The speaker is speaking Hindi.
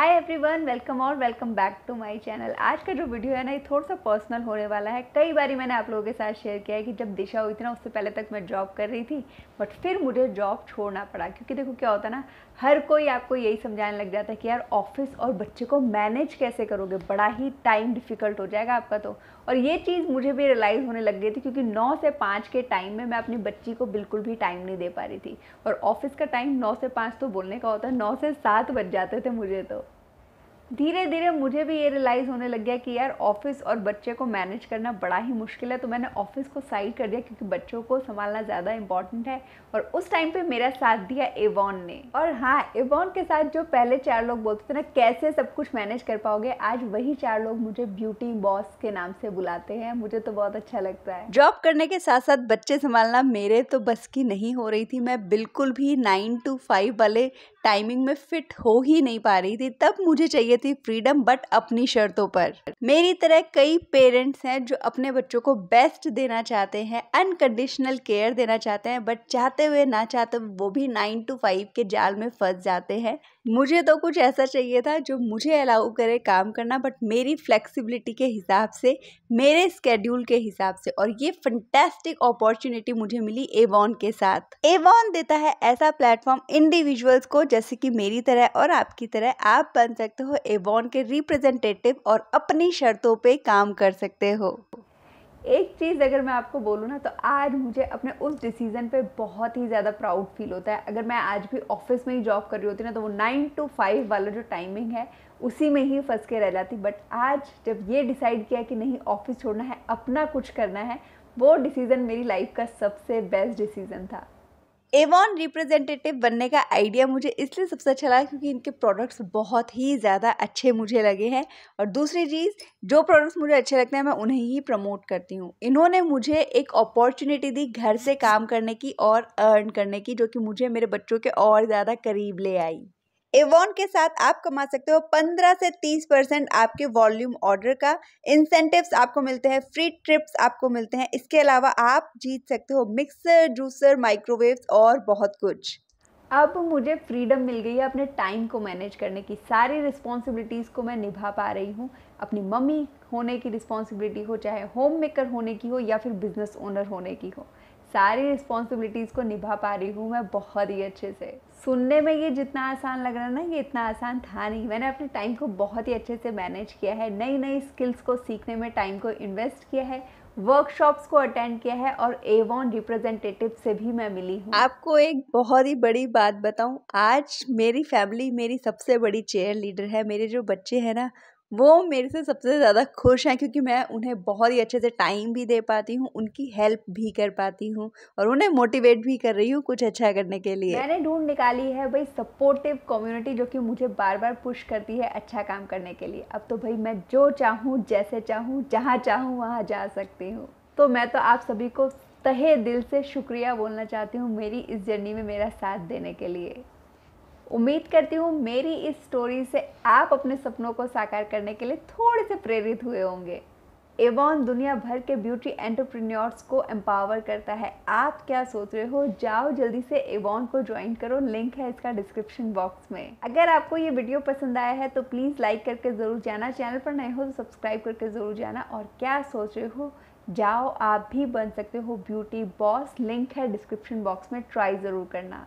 हाय एवरीवन वेलकम और welcome back to my channel आज का जो वीडियो है ना ये थोड़ा सा पर्सनल होने वाला है कई बार मैंने आप लोगों के साथ शेयर किया है कि जब दिशा हुई थी ना उससे पहले तक मैं जॉब कर रही थी बट फिर मुझे जॉब छोड़ना पड़ा क्योंकि देखो क्या होता है ना हर कोई आपको यही समझाने लग जाता है कि यार ऑफिस और बच्चे को मैनेज कैसे करोगे बड़ा ही टाइम डिफ़िकल्ट हो जाएगा आपका तो और ये चीज़ मुझे भी रियलाइज़ होने लग गई थी क्योंकि नौ से पाँच के टाइम में मैं अपनी बच्ची को बिल्कुल भी टाइम नहीं दे पा रही थी और ऑफिस का टाइम नौ से पाँच तो बोलने का होता है नौ से सात बज जाते थे मुझे तो धीरे धीरे मुझे भी ये रियलाइज़ होने लग गया कि यार ऑफिस और बच्चे को मैनेज करना बड़ा ही मुश्किल है तो मैंने ऑफिस को साइड कर दिया क्योंकि बच्चों को संभालना ज़्यादा इंपॉर्टेंट है और उस टाइम पे मेरा साथ दिया एवॉन ने और हाँ एवॉन के साथ जो पहले चार लोग बोलते थे ना कैसे सब कुछ मैनेज कर पाओगे आज वही चार लोग मुझे ब्यूटी बॉस के नाम से बुलाते हैं मुझे तो बहुत अच्छा लगता है जॉब करने के साथ साथ बच्चे संभालना मेरे तो बस की नहीं हो रही थी मैं बिल्कुल भी नाइन टू फाइव वाले टाइमिंग में फिट हो ही नहीं पा रही थी तब मुझे चाहिए थी फ्रीडम बट अपनी शर्तों पर मेरी तरह कई पेरेंट्स हैं जो अपने बच्चों को बेस्ट देना चाहते हैं अनकंडीशनल केयर देना चाहते हैं बट चाहते हुए ना चाहते हुए वो भी नाइन टू फाइव के जाल में फंस जाते हैं मुझे तो कुछ ऐसा चाहिए था जो मुझे अलाउ करे काम करना बट मेरी फ्लेक्सिबिलिटी के हिसाब से मेरे स्केड्यूल के हिसाब से और ये फंटेस्टिक अपॉर्चुनिटी मुझे मिली एवॉन के साथ एवॉन देता है ऐसा प्लेटफॉर्म इंडिविजुअल्स को जैसे कि मेरी तरह और आपकी तरह आप बन सकते हो एवॉन के रिप्रेजेंटेटिव और अपनी शर्तों पे काम कर सकते हो एक चीज़ अगर मैं आपको बोलूँ ना तो आज मुझे अपने उस डिसीज़न पे बहुत ही ज़्यादा प्राउड फील होता है अगर मैं आज भी ऑफिस में ही जॉब कर रही होती ना तो वो नाइन टू फाइव वाला जो टाइमिंग है उसी में ही फंस के रह जाती बट आज जब ये डिसाइड किया कि नहीं ऑफिस छोड़ना है अपना कुछ करना है वो डिसीज़न मेरी लाइफ का सबसे बेस्ट डिसीज़न था एवॉन रिप्रेजेंटेटिव बनने का आइडिया मुझे इसलिए सबसे अच्छा लगा क्योंकि इनके प्रोडक्ट्स बहुत ही ज़्यादा अच्छे मुझे लगे हैं और दूसरी चीज़ जो प्रोडक्ट्स मुझे अच्छे लगते हैं मैं उन्हें ही प्रमोट करती हूँ इन्होंने मुझे एक अपॉर्चुनिटी दी घर से काम करने की और अर्न करने की जो कि मुझे मेरे बच्चों के और ज़्यादा करीब ले आई एवॉन के साथ आप कमा सकते हो 15 से 30 परसेंट आपके वॉल्यूम ऑर्डर का इंसेंटिव्स आपको मिलते हैं फ्री ट्रिप्स आपको मिलते हैं इसके अलावा आप जीत सकते हो मिक्सर जूसर माइक्रोवेव्स और बहुत कुछ अब मुझे फ्रीडम मिल गई है अपने टाइम को मैनेज करने की सारी रिस्पॉन्सिबिलिटीज़ को मैं निभा पा रही हूँ अपनी मम्मी होने की रिस्पॉन्सिबिलिटी हो चाहे होम मेकर होने की हो या फिर बिजनेस ओनर होने की हो सारी रिस्पॉन्सिबिलिटीज़ को निभा पा रही हूँ मैं बहुत ही अच्छे से सुनने में ये जितना आसान लग रहा है ना ये इतना आसान था नहीं मैंने अपने टाइम को बहुत ही अच्छे से मैनेज किया है नई नई स्किल्स को सीखने में टाइम को इन्वेस्ट किया है वर्कशॉप्स को अटेंड किया है और एवॉन रिप्रेजेंटेटिव से भी मैं मिली हूँ आपको एक बहुत ही बड़ी बात बताऊँ आज मेरी फैमिली मेरी सबसे बड़ी चेयर लीडर है मेरे जो बच्चे हैं ना वो मेरे से सबसे ज़्यादा खुश हैं क्योंकि मैं उन्हें बहुत ही अच्छे से टाइम भी दे पाती हूँ उनकी हेल्प भी कर पाती हूँ और उन्हें मोटिवेट भी कर रही हूँ कुछ अच्छा करने के लिए मैंने ढूंढ निकाली है भाई सपोर्टिव कम्युनिटी जो कि मुझे बार बार पुश करती है अच्छा काम करने के लिए अब तो भाई मैं जो चाहूँ जैसे चाहूँ जहाँ चाहूँ वहाँ जा सकती हूँ तो मैं तो आप सभी को तहे दिल से शुक्रिया बोलना चाहती हूँ मेरी इस जर्नी में मेरा साथ देने के लिए उम्मीद करती हूँ मेरी इस स्टोरी से आप अपने सपनों को साकार करने के लिए थोड़े से प्रेरित हुए होंगे एवॉन दुनिया भर के ब्यूटी एंटरप्रेन्योर्स को एम्पावर करता है आप क्या सोच रहे हो जाओ जल्दी से एवॉन को ज्वाइन करो लिंक है इसका डिस्क्रिप्शन बॉक्स में अगर आपको ये वीडियो पसंद आया है तो प्लीज़ लाइक करके ज़रूर जाना चैनल पर नए हो तो सब्सक्राइब करके ज़रूर जाना और क्या सोच रहे हो जाओ आप भी बन सकते हो ब्यूटी बॉस लिंक है डिस्क्रिप्शन बॉक्स में ट्राई ज़रूर करना